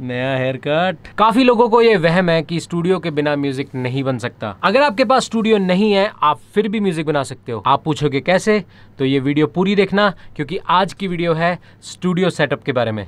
नया hair cut काफी लोगों को ये वहम है कि स्टूडियो के बिना म्यूजिक नहीं बन सकता अगर आपके पास स्टूडियो नहीं है आप फिर भी म्यूजिक बना सकते हो आप पूछोगे कैसे तो ये वीडियो पूरी देखना क्योंकि आज की वीडियो है स्टूडियो सेटअप के बारे में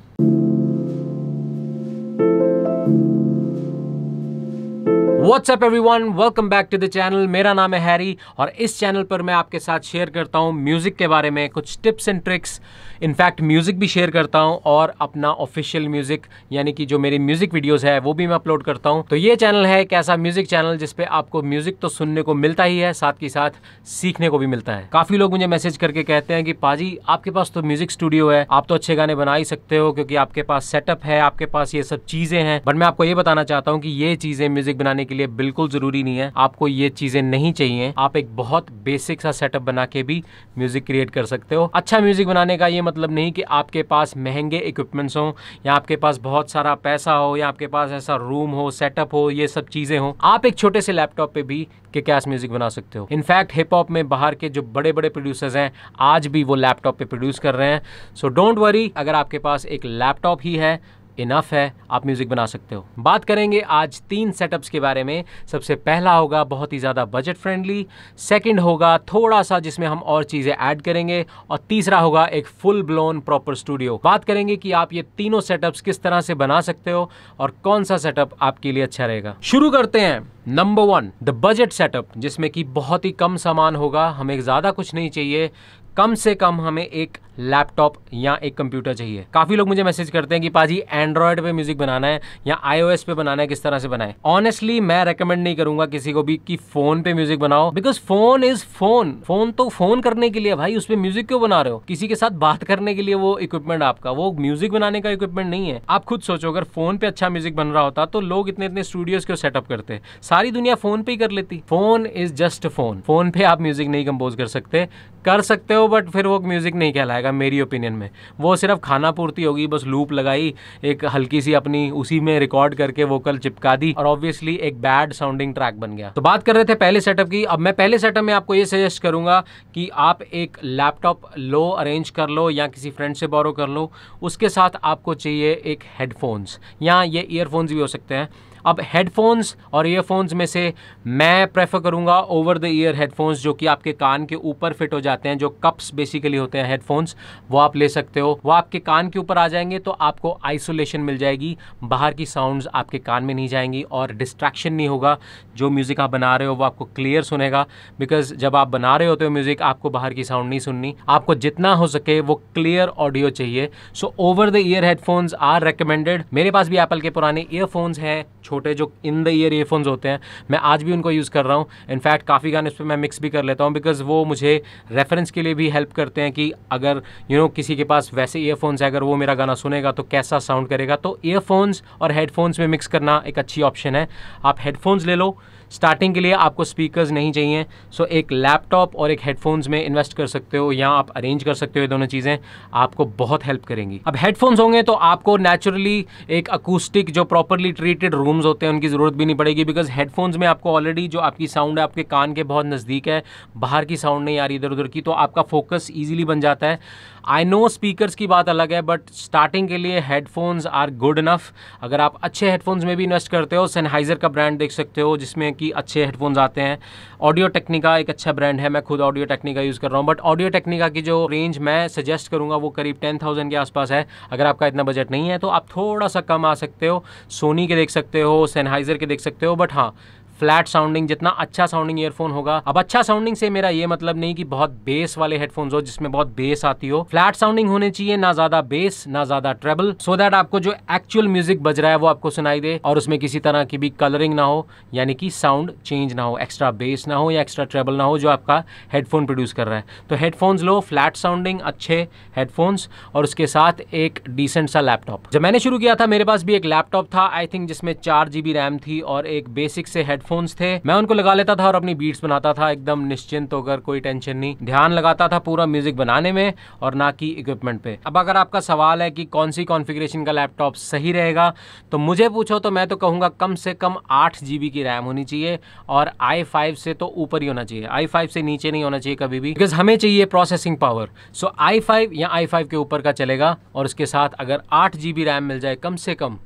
what's up one welcome back to the channel मेरा नाम है हैरी और इस चैनल पर मैं आपके साथ शेयर करता हूँ म्यूज़िक के बारे में कुछ tips and tricks in fact music भी शेयर करता हूँ और अपना ऑफिशियल म्यूज़िक यानी कि जो मेरी म्यूज़िक वीडियोज़ है वो भी मैं अपलोड करता हूँ तो ये चैनल है एक ऐसा म्यूज़िक चैनल जिसपे आपको म्यूज़िक तो सुनने को मिलता ही है साथ ही साथ सीखने को भी मिलता है काफ़ी लोग मुझे मैसेज करके कहते हैं कि पाजी आपके पास तो म्यूज़िक स्टूडियो है आप तो अच्छे गाने बना ही सकते हो क्योंकि आपके पास सेटअप है आपके पास ये सब चीज़ें हैं बट मैं आपको ये बताना चाहता हूँ कि ये चीज़ें म्यूज़िक बनाने के लिए बिल्कुल ज़रूरी नहीं है आपको ये चीज़ें नहीं चाहिए आप एक बहुत बेसिक सा सेटअप बना के भी म्यूज़िक क्रिएट कर सकते हो अच्छा म्यूज़िक बनाने का ये मतलब नहीं कि आपके पास महंगे इक्विपमेंट्स हो या आपके पास बहुत सारा पैसा हो या आपके पास ऐसा रूम हो सेटअप हो ये सब चीज़ें हो आप एक छोटे से लैपटॉप पे भी के कैश म्यूजिक बना सकते हो इनफैक्ट हिप हॉप में बाहर के जो बड़े बड़े प्रोड्यूसर्स हैं आज भी वो लैपटॉप पे प्रोड्यूस कर रहे हैं सो डोंट वरी अगर आपके पास एक लैपटॉप ही है इनफ है आप म्यूज़िक बना सकते हो बात करेंगे आज तीन सेटअप्स के बारे में सबसे पहला होगा बहुत ही ज़्यादा बजट फ्रेंडली सेकंड होगा थोड़ा सा जिसमें हम और चीज़ें ऐड करेंगे और तीसरा होगा एक फुल ब्लोन प्रॉपर स्टूडियो बात करेंगे कि आप ये तीनों सेटअप्स किस तरह से बना सकते हो और कौन सा सेटअप आपके लिए अच्छा रहेगा शुरू करते हैं number one the budget setup जिसमें कि बहुत ही कम सामान होगा हमें ज़्यादा कुछ नहीं चाहिए कम से कम हमें एक लैपटॉप या एक कंप्यूटर चाहिए काफ़ी लोग मुझे मैसेज करते हैं कि पाजी एंड्रॉयड पे म्यूजिक बनाना है या आईओएस पे बनाना है किस तरह से बनाए ऑनेस्टली मैं रेकमेंड नहीं करूंगा किसी को भी कि फोन पे म्यूजिक बनाओ because phone is phone phone तो फोन करने के लिए भाई उस पर म्यूजिक क्यों बना रहे हो किसी के साथ बात करने के लिए वो इक्विपमेंट आपका वो म्यूजिक बनाने का इक्विपमेंट नहीं है आप खुद सोचो अगर फोन पे अच्छा म्यूजिक बन रहा होता तो लोग इतने इतने स्टूडियोज क्यों सेटअप करते सारी दुनिया फोन पे ही कर लेती phone is just phone phone पे आप म्यूजिक नहीं कंपोज कर सकते कर सकते हो बट फिर वो म्यूजिक नहीं कहलाएगा जाएगा मेरी ओपिनियन में वो सिर्फ खाना पूर्ति होगी बस लूप लगाई एक हल्की सी अपनी उसी में रिकॉर्ड करके वोकल चिपका दी और ऑब्वियसली एक बैड साउंडिंग ट्रैक बन गया तो बात कर रहे थे पहले सेटअप की अब मैं पहले सेटअप में आपको ये सजेस्ट करूंगा कि आप एक लैपटॉप लो अरेंज कर लो या किसी फ्रेंड से बोरो कर लो उसके साथ आपको चाहिए एक हेडफोन्स या ये ईयरफोन्स भी हो सकते हैं अब हेडफोन्स और ईयरफोन्स में से मैं प्रेफर करूँगा ओवर द ईयर हेडफोन्स जो कि आपके कान के ऊपर फिट हो जाते हैं जो कप्स बेसिकली होते हैं हेडफोन्स वो आप ले सकते हो वो आपके कान के ऊपर आ जाएंगे तो आपको आइसोलेशन मिल जाएगी बाहर की साउंड्स आपके कान में नहीं जाएंगी और डिस्ट्रैक्शन नहीं होगा जो म्यूज़िक आप बना रहे हो वो आपको क्लियर सुनेगा बिकॉज जब आप बना रहे होते हो म्यूज़िक आपको बाहर की साउंड नहीं सुननी आपको जितना हो सके वो क्लियर ऑडियो चाहिए so over the ear headphones are recommended मेरे पास भी एप्पल के पुराने ईयरफोन्स हैं छोटे जो इन द ईयर ईयरफोन्स होते हैं मैं आज भी उनको यूज़ कर रहा हूँ इनफैक्ट काफ़ी गाने उस पर मैं मिक्स भी कर लेता हूँ बिकॉज वो मुझे रेफरेंस के लिए भी हेल्प करते हैं कि अगर यू you नो know, किसी के पास वैसे ईयरफोन्स है अगर वो मेरा गाना सुनेगा तो कैसा साउंड करेगा तो ईयरफोन्स और हेडफोन्स में मिक्स करना एक अच्छी ऑप्शन है आप हेडफोन्स ले लो स्टार्टिंग के लिए आपको स्पीकर्स नहीं चाहिए सो एक लैपटॉप और एक हेडफोन्स में इन्वेस्ट कर सकते हो या आप अरेंज कर सकते हो ये दोनों चीज़ें आपको बहुत हेल्प करेंगी अब हेडफोन्स होंगे तो आपको नेचुरली एक अकूस्टिक जो प्रॉपरली ट्रीटेड रूम्स होते हैं उनकी ज़रूरत भी नहीं पड़ेगी बिकॉज हेडफोन्स में आपको ऑलरेडी जो आपकी साउंड है आपके कान के बहुत नज़दीक है बाहर की साउंड नहीं आ रही इधर उधर की तो आपका फोकस ईजिली बन जाता है आई नो स्पीकर्स की बात अलग है बट स्टार्टिंग के लिए हेडफोन्स आर गुड इनफ अगर आप अच्छे हेडफोन्स में भी इन्वेस्ट करते हो सनहाइज़र का ब्रांड देख सकते हो जिसमें कि अच्छे हेडफोन्स आते हैं ऑडियो टेक्निका एक अच्छा ब्रांड है मैं खुद ऑडियो टेक्निका यूज़ कर रहा हूँ बट ऑडियो टेक्निका की जो रेंज मैं सजेस्ट करूँगा वो करीब टेन थाउजेंड के आसपास है अगर आपका इतना बजट नहीं है तो आप थोड़ा सा कम आ सकते हो सोनी के देख सकते हो सनहाइज़र के देख सकते हो बट हाँ फ्लैट साउंडिंग जितना अच्छा साउंडिंग ईयरफोन होगा अब अच्छा साउंडिंग से मेरा ये मतलब नहीं कि बहुत बेस वाले हेडफोन हो जिसमें बहुत बेस आती हो फ्लैट साउंडिंग होने चाहिए ना ज्यादा बेस ना ज्यादा ट्रेबल सो दैट आपको जो एक्चुअल म्यूजिक बज रहा है वो आपको सुनाई दे और उसमें किसी तरह की भी कलरिंग ना हो यानी कि साउंड चेंज ना हो एक्स्ट्रा बेस ना हो या एक्स्ट्रा ट्रेबल ना हो जो आपका हेडफोन प्रोड्यूस कर रहा है तो हेडफोन्स लो फ्लैट साउंडिंग अच्छे हेडफोन्स और उसके साथ एक डिसेंट सा लैपटॉप जब मैंने शुरू किया था मेरे पास भी एक लैपटॉप था आई थिंक जिसमें चार जी रैम थी और एक बेसिक से हेडफोन हेडफोन्स थे मैं उनको लगा लेता था और अपनी बीट्स बनाता था एकदम निश्चिंत होकर कोई टेंशन नहीं ध्यान लगाता था पूरा म्यूजिक बनाने में और ना कि इक्विपमेंट पे अब अगर आपका सवाल है कि कौन सी कॉन्फ़िगरेशन का लैपटॉप सही रहेगा तो मुझे पूछो तो मैं तो कहूँगा कम से कम आठ जी की रैम होनी चाहिए और आई फाइव से तो ऊपर ही होना चाहिए आई फाइव से नीचे नहीं होना चाहिए कभी भी बिकॉज हमें चाहिए processing power so I five या आई फाइव के ऊपर का चलेगा और उसके साथ अगर आठ जी रैम मिल जाए कम से कम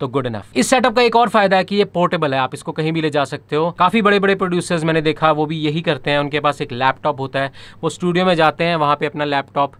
तो गुड इनफ इस सेटअप का एक और फायदा है कि ये पोर्टेबल है आप इसको कहीं भी ले जा सकते हो काफी बड़े बड़े प्रोड्यूसर्स मैंने देखा वो भी यही करते हैं उनके पास एक लैपटॉप होता है वो स्टूडियो में जाते हैं वहाँ पे अपना लैपटॉप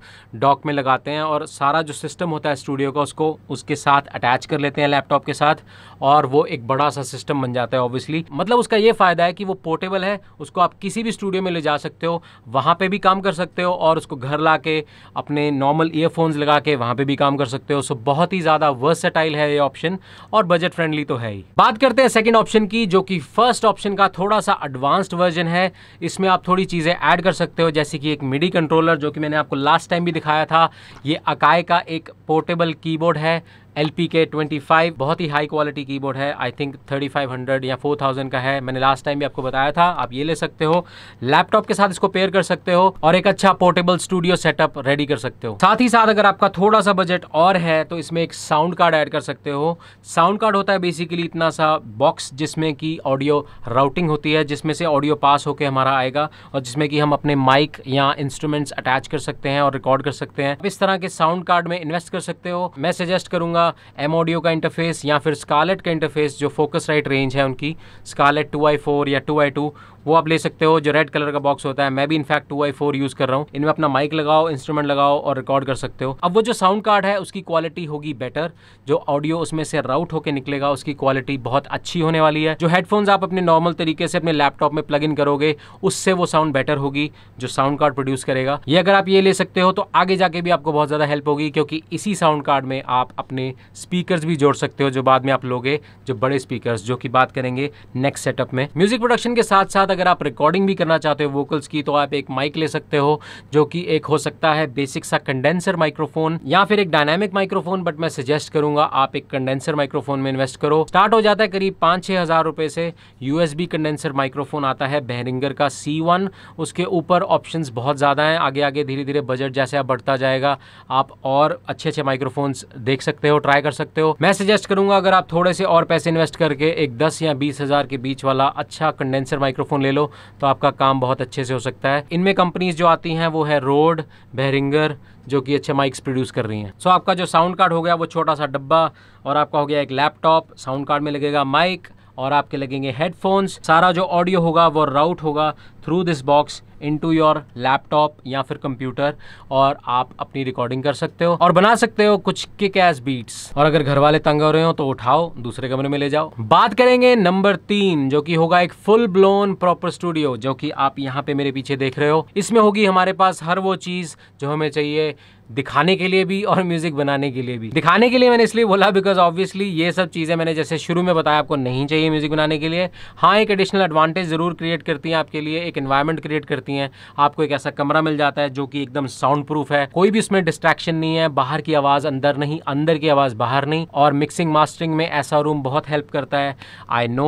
डॉक में लगाते हैं और सारा जो सिस्टम होता है स्टूडियो का उसको उसके साथ अटैच कर लेते हैं लैपटॉप के साथ और वो एक बड़ा सा सिस्टम बन जाता है ऑब्वियसली मतलब उसका ये फायदा है कि वो पोर्टेबल है उसको आप किसी भी स्टूडियो में ले जा सकते हो वहाँ पर भी काम कर सकते हो और उसको घर ला के अपने नॉर्मल ईयरफोन्स लगा के वहाँ पर भी काम कर सकते हो सो बहुत ही ज़्यादा वर्सटाइल है ये ऑप्शन और बजट फ्रेंडली तो है ही बात करते हैं सेकेंड ऑप्शन की जो कि फर्स्ट ऑप्शन का थोड़ा सा एडवांस्ड वर्जन है इसमें आप थोड़ी चीज़ें ऐड कर सकते हो जैसे कि एक मिडी कंट्रोलर जो कि मैंने आपको लास्ट टाइम भी दिखाया था ये अकाई का एक पोर्टेबल कीबोर्ड है L P K twenty five बहुत ही हाई क्वालिटी कीबोर्ड है I think thirty five hundred या फोर थाउजेंड का है मैंने लास्ट टाइम भी आपको बताया था आप ये ले सकते हो लैपटॉप के साथ इसको पेयर कर सकते हो और एक अच्छा पोर्टेबल स्टूडियो सेटअप रेडी कर सकते हो साथ ही साथ अगर आपका थोड़ा सा बजट और है तो इसमें एक साउंड कार्ड ऐड कर सकते हो साउंड कार्ड होता है बेसिकली इतना सा बॉक्स जिसमें कि ऑडियो राउटिंग होती है जिसमें से ऑडियो पास होकर हमारा आएगा और जिसमें कि हम अपने माइक या इंस्ट्रूमेंट्स अटैच कर सकते हैं और रिकॉर्ड कर सकते हैं इस तरह के साउंड कार्ड में इन्वेस्ट कर सकते हो मैं सजेस्ट करूंगा का एम ऑडियो का इंटरफेस या फिर स्कारलेट का इंटरफेस जो फोकस राइट रेंज है उनकी स्कारलेट टू आई फोर या टू आई टू वो आप ले सकते हो जो रेड कलर का बॉक्स होता है मैं भी in fact two I four use कर रहा हूँ इनमें अपना माइक लगाओ इंस्ट्रूमेंट लगाओ और रिकॉर्ड कर सकते हो अब वो जो साउंड कार्ड है उसकी क्वालिटी होगी बेटर जो ऑडियो उसमें से राउट होकर निकलेगा उसकी क्वालिटी बहुत अच्छी होने वाली है जो हेडफोन्स आप अपने नॉर्मल तरीके से अपने लैपटॉप में प्लग इन करोगे उससे वो साउंड बेटर होगी जो साउंड कार्ड प्रोड्यूस करेगा ये अगर आप ये ले सकते हो तो आगे जाके भी आपको बहुत ज़्यादा हेल्प होगी क्योंकि इसी साउंड कार्ड में आप अपने स्पीकर भी जोड़ सकते हो जो बाद में आप लोगे जो बड़े स्पीकर जो की बात करेंगे नेक्स्ट सेटअप में म्यूजिक प्रोडक्शन के साथ साथ अगर आप रिकॉर्डिंग भी करना चाहते हो वोकल्स की तो आप एक माइक ले सकते हो जो कि एक हो सकता है बेसिक सा कंडेंसर माइक्रोफोन या फिर एक डायनेमिक माइक्रोफोन बट मैं सजेस्ट करूंगा आप एक कंडेंसर माइक्रोफोन में इन्वेस्ट करो स्टार्ट हो जाता है करीब पांच छह हज़ार रुपए से यूएसबी कंडेंसर माइक्रोफोन आता है बेहरिंगर का सी वन उसके ऊपर ऑप्शन बहुत ज़्यादा है आगे आगे धीरे धीरे बजट जैसे आप बढ़ता जाएगा आप और अच्छे अच्छे माइक्रोफोन देख सकते हो ट्राई कर सकते हो मैं सजेस्ट करूंगा अगर आप थोड़े से और पैसे इन्वेस्ट करके एक दस या बीस के बीच वाला अच्छा कंडेंसर माइक्रोफोन ले लो तो आपका काम बहुत अच्छे से हो सकता है इनमें कंपनीज जो आती हैं वो है रोड बहरिंगर जो कि अच्छे माइक्स प्रोड्यूस कर रही हैं सो so, आपका जो साउंड कार्ड हो गया वो छोटा सा डब्बा और आपका हो गया एक लैपटॉप साउंड कार्ड में लगेगा माइक और आपके लगेंगे हेडफोन्स सारा जो ऑडियो होगा वो राउट होगा through this box to your laptop या फिर कंप्यूटर और आप अपनी रिकॉर्डिंग कर सकते हो और बना सकते हो कुछ किक एस बीट्स और अगर घर वाले तंग हो रहे हो तो उठाओ दूसरे कमरे में ले जाओ बात करेंगे नंबर तीन जो कि होगा एक फुल ब्लोन प्रॉपर स्टूडियो जो कि आप यहाँ पे मेरे पीछे देख रहे हो इसमें होगी हमारे पास हर वो चीज़ जो हमें चाहिए दिखाने के लिए भी और म्यूजिक बनाने के लिए भी दिखाने के लिए मैंने इसलिए बोला बिकॉज ऑब्वियसली ये सब चीज़ें मैंने जैसे शुरू में बताया आपको नहीं चाहिए म्यूजिक बनाने के लिए हाँ एक एडिशनल एडवांटेज जरूर क्रिएट करती हैं आपके लिए एक एक इन्वायरमेंट क्रिएट करती हैं आपको एक ऐसा कमरा मिल जाता है जो कि एकदम साउंड प्रूफ है कोई भी इसमें डिस्ट्रैक्शन नहीं है बाहर की आवाज़ अंदर नहीं अंदर की आवाज़ बाहर नहीं और मिक्सिंग मास्टरिंग में ऐसा रूम बहुत हेल्प करता है आई नो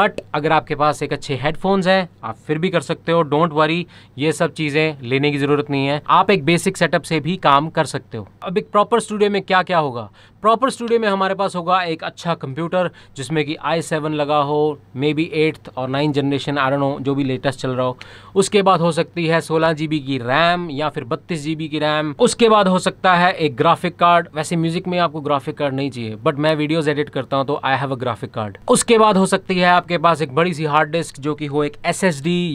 बट अगर आपके पास एक अच्छे हेडफोन्स हैं आप फिर भी कर सकते हो डोंट वरी ये सब चीज़ें लेने की ज़रूरत नहीं है आप एक बेसिक सेटअप से भी काम कर सकते हो अब एक प्रॉपर स्टूडियो में क्या क्या होगा प्रॉपर स्टूडियो में हमारे पास होगा एक अच्छा कंप्यूटर जिसमें कि आई सेवन लगा हो मे बी एट्थ और नाइन्थ जनरेशन आर नो जो भी लेटेस्ट चल रहा रहा हूँ उसके बाद हो सकती है सोलह जी की रैम या फिर बत्तीस जी की रैम उसके बाद हो सकता है एक ग्राफिक कार्ड वैसे म्यूजिक में आपको ग्राफिक कार्ड नहीं चाहिए बट मैं वीडियोज एडिट करता हूँ तो I have a graphic card उसके बाद हो सकती है आपके पास एक बड़ी सी हार्ड डिस्क जो कि हो एक एस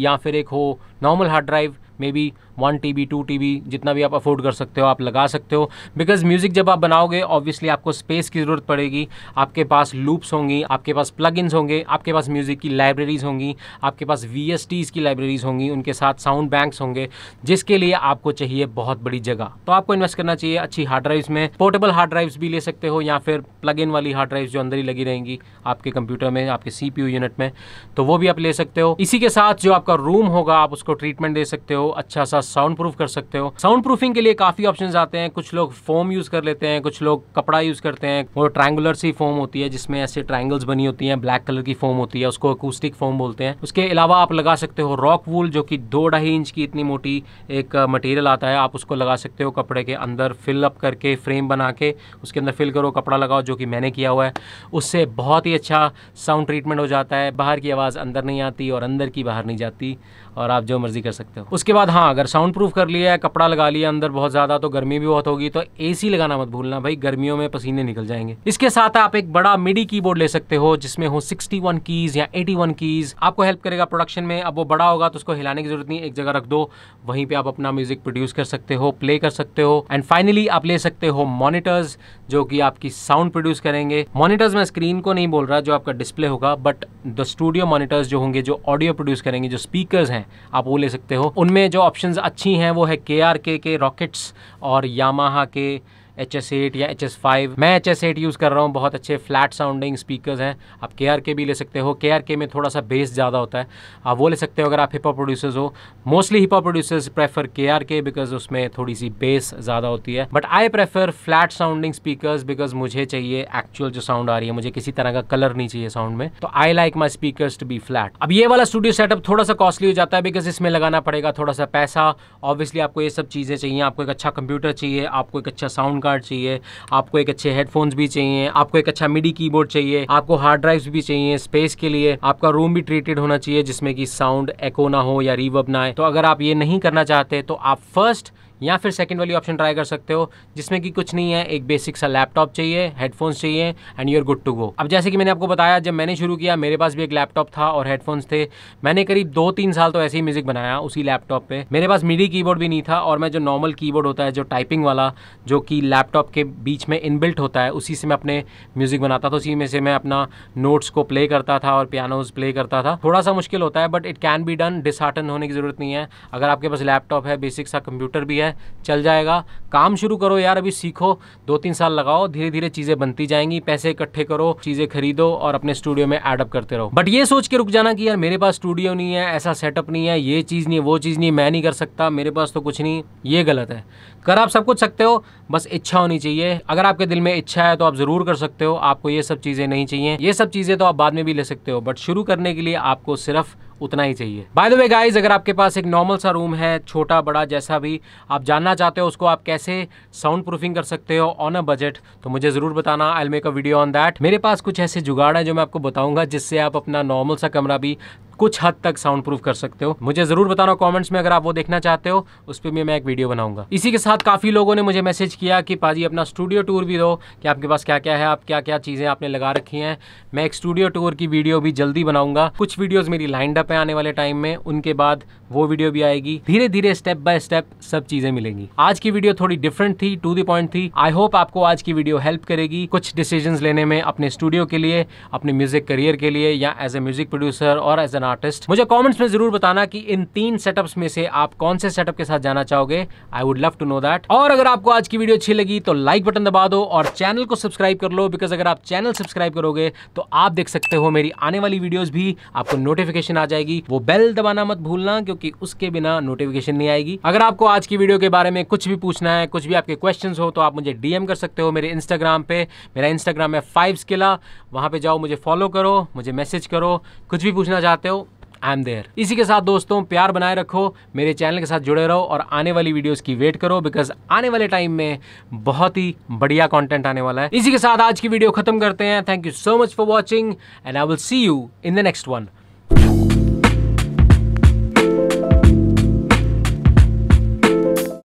या फिर एक हो normal hard drive maybe one T B two T B जितना भी आप अफोर्ड कर सकते हो आप लगा सकते हो बिकॉज म्यूज़िक जब आप बनाओगे ऑब्वियसली आपको स्पेस की ज़रूरत पड़ेगी आपके पास लूप्स होंगी आपके पास प्लग होंगे आपके पास म्यूज़िक की लाइब्रेरीज़ होंगी आपके पास वी एस टीज़ की लाइब्रेरीज़ होंगी उनके साथ साउंड बैंक्स होंगे जिसके लिए आपको चाहिए बहुत बड़ी जगह तो आपको इन्वेस्ट करना चाहिए अच्छी हार्ड ड्राइव्स में पोर्टेबल हार्ड ड्राइव्स भी ले सकते हो या फिर प्लग इन वाली हार्ड ड्राइव्स जो अंदर ही लगी रहेंगी आपके कंप्यूटर में आपके सी यूनिट में तो वो भी आप ले सकते हो इसी के साथ जो आपका रूम होगा आप उसको ट्रीटमेंट दे सकते हो अच्छा सा साउंड प्रूफ कर सकते हो साउंड प्रूफिंग के लिए काफ़ी ऑप्शन आते हैं कुछ लोग फोम यूज़ कर लेते हैं कुछ लोग कपड़ा यूज़ करते हैं वो ट्रायंगुलर सी फोम होती है जिसमें ऐसे ट्रायंगल्स बनी होती हैं ब्लैक कलर की फोम होती है उसको अकूस्टिक फोम बोलते हैं उसके अलावा आप लगा सकते हो रॉक वूल जो कि दो ढाई इंच की इतनी मोटी एक मटेरियल आता है आप उसको लगा सकते हो कपड़े के अंदर फिल अप करके फ्रेम बना के उसके अंदर फिल करो कपड़ा लगाओ जो कि मैंने किया हुआ है उससे बहुत ही अच्छा साउंड ट्रीटमेंट हो जाता है बाहर की आवाज़ अंदर नहीं आती और अंदर की बाहर नहीं जाती और आप जो मर्ज़ी कर सकते हो उसके बाद हाँ अगर साउंड प्रूफ कर लिया है कपड़ा लगा लिया अंदर बहुत ज़्यादा तो गर्मी भी बहुत होगी तो एसी लगाना मत भूलना भाई गर्मियों में पसीने निकल जाएंगे इसके साथ आप एक बड़ा मिडी कीबोर्ड ले सकते हो जिसमें हो 61 कीज या 81 कीज आपको हेल्प करेगा प्रोडक्शन में अब वो बड़ा होगा तो उसको हिलाने की जरूरत नहीं एक जगह रख दो वहीं पर आप अपना म्यूजिक प्रोड्यूस कर सकते हो प्ले कर सकते हो एंड फाइनली आप ले सकते हो मॉनिटर्स जो कि आपकी साउंड प्रोड्यूस करेंगे मॉनिटर्स में स्क्रीन को नहीं बोल रहा जो आपका डिस्प्ले होगा बट द स्टूडियो मॉनिटर्स जो होंगे जो ऑडियो प्रोड्यूस करेंगे जो स्पीकर हैं आप वो ले सकते हो उनमें जो ऑप्शन अच्छी हैं वो है के आर के के रॉकेट्स और यामाहा के एच एस एट या एच एस फाइव मैं एच एस एट यूज़ कर रहा हूँ बहुत अच्छे फ्लैट साउंडिंग स्पीकर्स हैं आप के आर के भी ले सकते हो के आर के में थोड़ा सा बेस ज़्यादा होता है आप वो ले सकते हो अगर आप हिप हॉप प्रोड्यूसर्स हो mostly hip hop producers prefer K R K because उसमें थोड़ी सी बेस ज़्यादा होती है but I prefer flat sounding speakers because मुझे चाहिए एक्चुअल जो साउंड आ रही है मुझे किसी तरह का कलर नहीं चाहिए साउंड में तो I like my speaker to be flat अब ये वाला स्टूडियो सेटअप थोड़ा सा कॉस्टली हो जाता है बिकॉज इसमें लगाना पड़ेगा थोड़ा सा पैसा ऑब्वियसली आपको ये सब चीज़ें चाहिए आपको एक अच्छा कंप्यूटर चाहिए आपको एक अच्छा साउंड कार्ड चाहिए आपको एक अच्छे हेडफोन्स भी चाहिए आपको एक अच्छा मिडी कीबोर्ड चाहिए आपको हार्ड ड्राइव्स भी चाहिए स्पेस के लिए आपका रूम भी ट्रीटेड होना चाहिए जिसमें कि साउंड एको ना हो या रिवब ना आए तो अगर आप ये नहीं करना चाहते तो आप फर्स्ट या फिर सेकेंड वाली ऑप्शन ट्राई कर सकते हो जिसमें कि कुछ नहीं है एक बेसिक सा लैपटॉप चाहिए हेडफोन्स चाहिए and you are good to go अब जैसे कि मैंने आपको बताया जब मैंने शुरू किया मेरे पास भी एक लैपटॉप था और हेडफोन्स थे मैंने करीब दो तीन साल तो ऐसे ही म्यूजिक बनाया उसी लैपटॉप पर मेरे पास मीडी कीबोर्ड भी नहीं था और मैं जो नॉर्मल कीबोर्ड होता है जो टाइपिंग वाला जो कि लैपटॉप के बीच में इनबिल्ट होता है उसी से मैं अपने म्यूजिक बनाता था उसी में से मैं अपना नोट्स को प्ले करता था और पियानोज प्ले करता था थोड़ा सा मुश्किल होता है but it can be done dishearten होने की जरूरत नहीं है अगर आपके पास लैपटॉप है बेसिक सा कंप्यूटर भी है है चल जाएगा काम शुरू करो यार अभी सीखो दो तीन साल लगाओ धीरे धीरे चीज़ें बनती जाएंगी पैसे इकट्ठे करो चीज़ें खरीदो और अपने स्टूडियो में एडअप करते रहो बट ये सोच के रुक जाना कि यार मेरे पास स्टूडियो नहीं है ऐसा सेटअप नहीं है ये चीज़ नहीं वो चीज़ नहीं मैं नहीं कर सकता मेरे पास तो कुछ नहीं ये गलत है कर आप सब कुछ सकते हो बस इच्छा होनी चाहिए अगर आपके दिल में इच्छा है तो आप ज़रूर कर सकते हो आपको ये सब चीज़ें नहीं चाहिए ये सब चीज़ें तो आप बाद में भी ले सकते हो बट शुरू करने के लिए आपको सिर्फ उतना ही चाहिए बाय द वे गाइस अगर आपके पास एक नॉर्मल सा रूम है छोटा बड़ा जैसा भी आप जानना चाहते हो उसको आप कैसे साउंड प्रूफिंग कर सकते हो ऑन अ बजट तो मुझे ज़रूर बताना I make a video on that मेरे पास कुछ ऐसे जुगाड़ है जो मैं आपको बताऊंगा जिससे आप अपना नॉर्मल सा कमरा भी कुछ हद तक साउंड प्रूफ कर सकते हो मुझे जरूर बताना कॉमेंट्स में अगर आप वो देखना चाहते हो उस पर भी मैं एक वीडियो बनाऊंगा इसी के साथ काफी लोगों ने मुझे मैसेज किया कि पाजी अपना स्टूडियो टूर भी दो कि आपके पास क्या क्या है आप क्या क्या चीज़ें आपने लगा रखी है मैं एक स्टूडियो टूर की वीडियो भी जल्दी बनाऊंगा कुछ वीडियोज़ मेरी लाइंड अप है आने वाले टाइम में उनके बाद वो वीडियो भी आएगी धीरे धीरे स्टेप बाय स्टेप सब चीज़ें मिलेंगी आज की वीडियो थोड़ी डिफरेंट थी टू दी पॉइंट थी आई होप आपको आज की वीडियो हेल्प करेगी कुछ डिसीजन लेने में अपने स्टूडियो के लिए अपने म्यूजिक करियर के लिए या एज ए म्यूजिक प्रोड्यूसर और एज एन आर्टिस्ट मुझे कॉमेंट्स में जरूर बताना की इन तीन सेटअप्स में से आप कौन से सेटअप के साथ जाना चाहोगे I would love to know that और अगर आपको आज की वीडियो अच्छी लगी तो लाइक बटन दबा दो और चैनल को सब्सक्राइब कर लो बिकॉज अगर आप चैनल सब्सक्राइब करोगे तो आप देख सकते हो मेरी आने वाली वीडियोस भी आपको नोटिफिकेशन आ जाएगी वो बेल दबाना मत भूलना क्योंकि उसके बिना नोटिफिकेशन नहीं आएगी अगर आपको आज की वीडियो के बारे में कुछ भी पूछना है कुछ भी आपके क्वेश्चन हो तो आप मुझे डीएम कर सकते हो मेरे इंस्टाग्राम पे मेरा इंस्टाग्राम है फाइव स्किला वहां पे जाओ मुझे फॉलो करो मुझे मैसेज करो कुछ भी पूछना चाहते हो आई एम देयर इसी के साथ दोस्तों प्यार बनाए रखो मेरे चैनल के साथ जुड़े रहो और आने वाली वीडियोस की वेट करो बिकॉज आने वाले टाइम में बहुत ही बढ़िया कंटेंट आने वाला है इसी के साथ आज की वीडियो खत्म करते हैं thank you so much for watching and I will see you in the next one